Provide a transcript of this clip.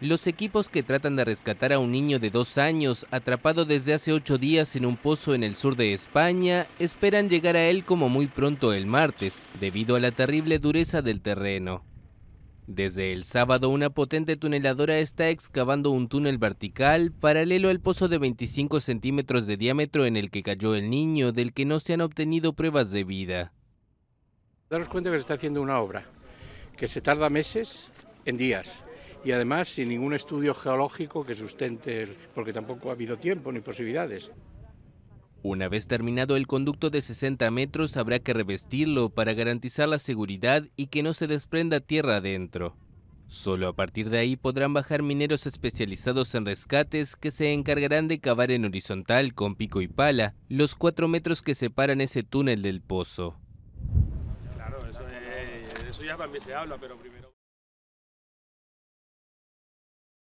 los equipos que tratan de rescatar a un niño de dos años atrapado desde hace ocho días en un pozo en el sur de España esperan llegar a él como muy pronto el martes, debido a la terrible dureza del terreno. Desde el sábado, una potente tuneladora está excavando un túnel vertical paralelo al pozo de 25 centímetros de diámetro en el que cayó el niño, del que no se han obtenido pruebas de vida. Daros cuenta que se está haciendo una obra que se tarda meses en días y además sin ningún estudio geológico que sustente, porque tampoco ha habido tiempo ni posibilidades. Una vez terminado el conducto de 60 metros habrá que revestirlo para garantizar la seguridad y que no se desprenda tierra adentro. Solo a partir de ahí podrán bajar mineros especializados en rescates que se encargarán de cavar en horizontal con pico y pala los cuatro metros que separan ese túnel del pozo. Claro, eso, eso ya se habla, pero primero...